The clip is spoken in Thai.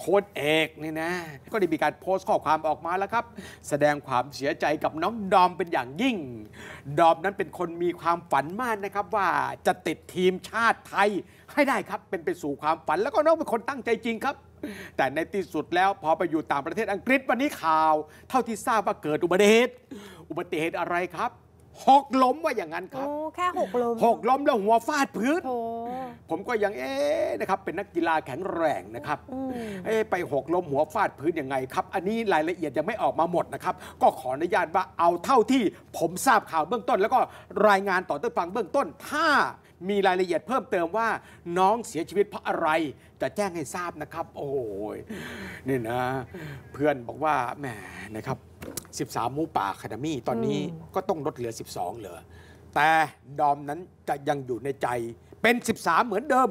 โค้ดเอก นี่นะ ก็ได้มีการโพสต์ข้อความออกมาแล้วครับ แสดงความเสียใจกับน้องดอมเป็นอย่างยิ่ง ดอมนั้นเป็นคนมีความฝันมากนะครับว่าจะติดทีมชาติไทยให้ได้ครับ เป็นไปสู่ความฝันแล้วก็น้องเป็นคนตั้งใจจริงครับ แต่ในที่สุดแล้วพอไปอยู่ต่างประเทศอังกฤษวันนี้ข่าว เท่าที่ทราบว่าเกิดอุบัติเหตุอุบัติเหตุอะไรครับหกล้มว่าอย่างนั้นครับโอ้แค่หกล้มหกล้มแล้วหัวฟาดพื้นผมก็ยังเอ๊นะครับเป็นนักกีฬาแข็งแรงนะครับเอ๊ไปหกล้มหัวฟาดพื้น ยังไงครับ อันนี้รายละเอียดยังไม่ออกมาหมดนะครับ ก็ขออนุญาตว่าเอาเท่าที่ผมทราบข่าวเบื้องต้น แล้วก็รายงานต่อต้นฟังเบื้องต้น ถ้ามีรายละเอียดเพิ่มเติมว่าน้องเสียชีวิต เพราะอะไรจะแจ้งให้ทราบนะครับ โอ้ยนี่นะ เพื่อนบอกว่าแหมนะครับ 13 มูป่าคาดมี่ตอนนี้ก็ต้องลดเหลือ 12 เหลือ แต่ดอมนั้นจะยังอยู่ในใจเป็น 13 เหมือนเดิม